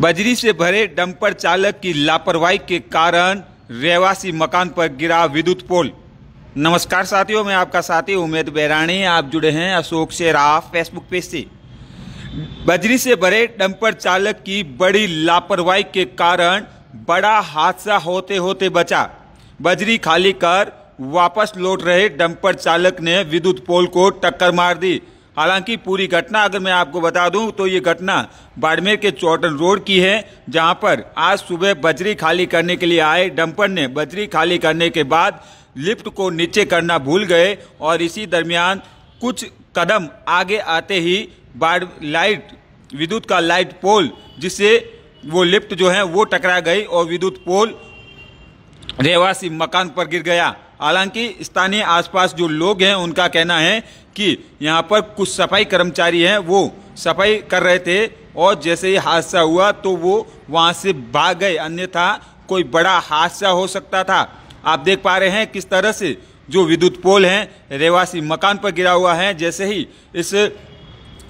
बजरी से भरे डंपर चालक की लापरवाही के कारण रहवासी मकान पर गिरा विद्युत पोल नमस्कार साथियों मैं आपका साथी उमेद बैराणी आप जुड़े हैं अशोक शेराफ फेसबुक पेज से बजरी से भरे डंपर चालक की बड़ी लापरवाही के कारण बड़ा हादसा होते होते बचा बजरी खाली कर वापस लौट रहे डंपर चालक ने विद्युत पोल को टक्कर मार दी हालांकि पूरी घटना अगर मैं आपको बता दूं तो ये घटना बाड़मेर के चौटन रोड की है जहां पर आज सुबह बजरी खाली करने के लिए आए डंपर ने बजरी खाली करने के बाद लिफ्ट को नीचे करना भूल गए और इसी दरमियान कुछ कदम आगे आते ही बाड़ लाइट विद्युत का लाइट पोल जिससे वो लिफ्ट जो है वो टकरा गई और विद्युत पोल रहवासी मकान पर गिर गया हालांकि स्थानीय आसपास जो लोग हैं उनका कहना है कि यहाँ पर कुछ सफाई कर्मचारी हैं वो सफाई कर रहे थे और जैसे ही हादसा हुआ तो वो वहाँ से भाग गए अन्यथा कोई बड़ा हादसा हो सकता था आप देख पा रहे हैं किस तरह से जो विद्युत पोल हैं रहवासी मकान पर गिरा हुआ है जैसे ही इस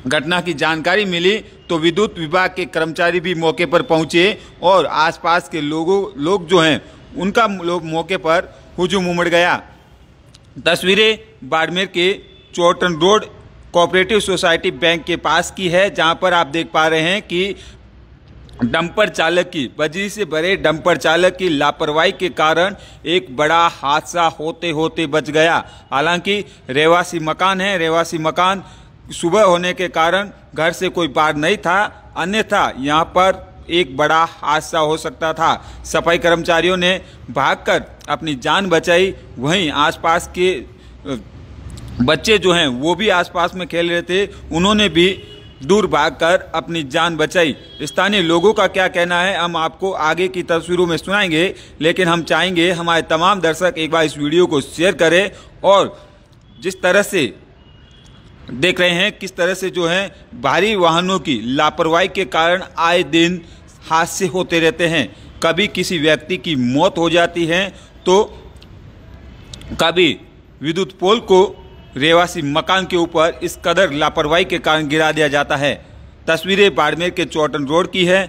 घटना की जानकारी मिली तो विद्युत विभाग के कर्मचारी भी मौके पर पहुंचे और आसपास के लोगों लोग जो हैं उनका लोग मौके पर हुजूम उमड़ गया तस्वीरें बाड़मेर के Chohtan road cooperative society bank के पास की है जहां पर आप देख पा रहे हैं कि डंपर चालक की बजरी से भरे डंपर चालक की लापरवाही के कारण एक बड़ा हादसा होते होते बच गया हालांकि रहवासी मकान है रहवासी मकान सुबह होने के कारण घर से कोई बाहर नहीं था अन्यथा यहाँ पर एक बड़ा हादसा हो सकता था सफाई कर्मचारियों ने भागकर अपनी जान बचाई वहीं आसपास के बच्चे जो हैं वो भी आसपास में खेल रहे थे उन्होंने भी दूर भागकर अपनी जान बचाई स्थानीय लोगों का क्या कहना है हम आपको आगे की तस्वीरों में सुनाएंगे लेकिन हम चाहेंगे हमारे तमाम दर्शक एक बार इस वीडियो को शेयर करें और जिस तरह से देख रहे हैं किस तरह से जो है भारी वाहनों की लापरवाही के कारण आए दिन हादसे होते रहते हैं कभी किसी व्यक्ति की मौत हो जाती है तो कभी विद्युत पोल को रेवासी मकान के ऊपर इस कदर लापरवाही के कारण गिरा दिया जाता है तस्वीरें बाड़मेर के चौटन रोड की है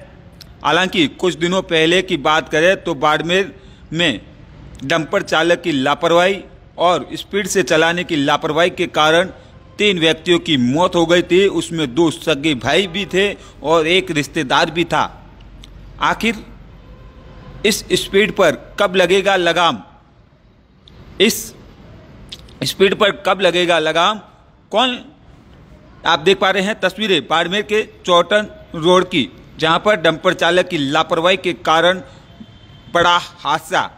हालांकि कुछ दिनों पहले की बात करें तो बाड़मेर में डंपर चालक की लापरवाही और स्पीड से चलाने की लापरवाही के कारण तीन व्यक्तियों की मौत हो गई थी उसमें दो सगे भाई भी थे और एक रिश्तेदार भी था आखिर इस स्पीड पर कब लगेगा लगाम इस स्पीड पर कब लगेगा लगाम कौन आप देख पा रहे हैं तस्वीरें बाड़मेर के चौटन रोड की जहां पर डंपर चालक की लापरवाही के कारण बड़ा हादसा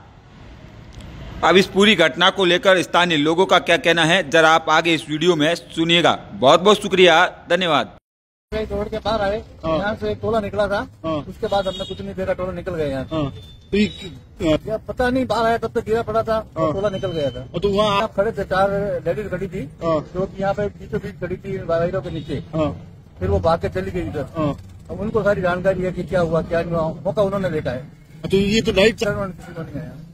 अब इस पूरी घटना को लेकर स्थानीय लोगों का क्या कहना है जरा आप आगे इस वीडियो में सुनिएगा बहुत बहुत शुक्रिया धन्यवाद दौड़ के बाहर आए हाँ। यहाँ से टोला निकला था हाँ। उसके बाद हमने कुछ नहीं देखा टोला निकल गया यहाँ हाँ। पता नहीं बाहर आया तब तक गिरा पड़ा था टोला निकल गया था तो वहाँ आप खड़े थे चार लेडीज खड़ी थी जो की यहाँ पे बीचों बीच खड़ी थी बाराइरों के नीचे फिर वो भाग के चली गई इधर अब उनको सारी जानकारी है की क्या हुआ क्या नहीं हुआ मौका उन्होंने देखा है तो ये तो लाइट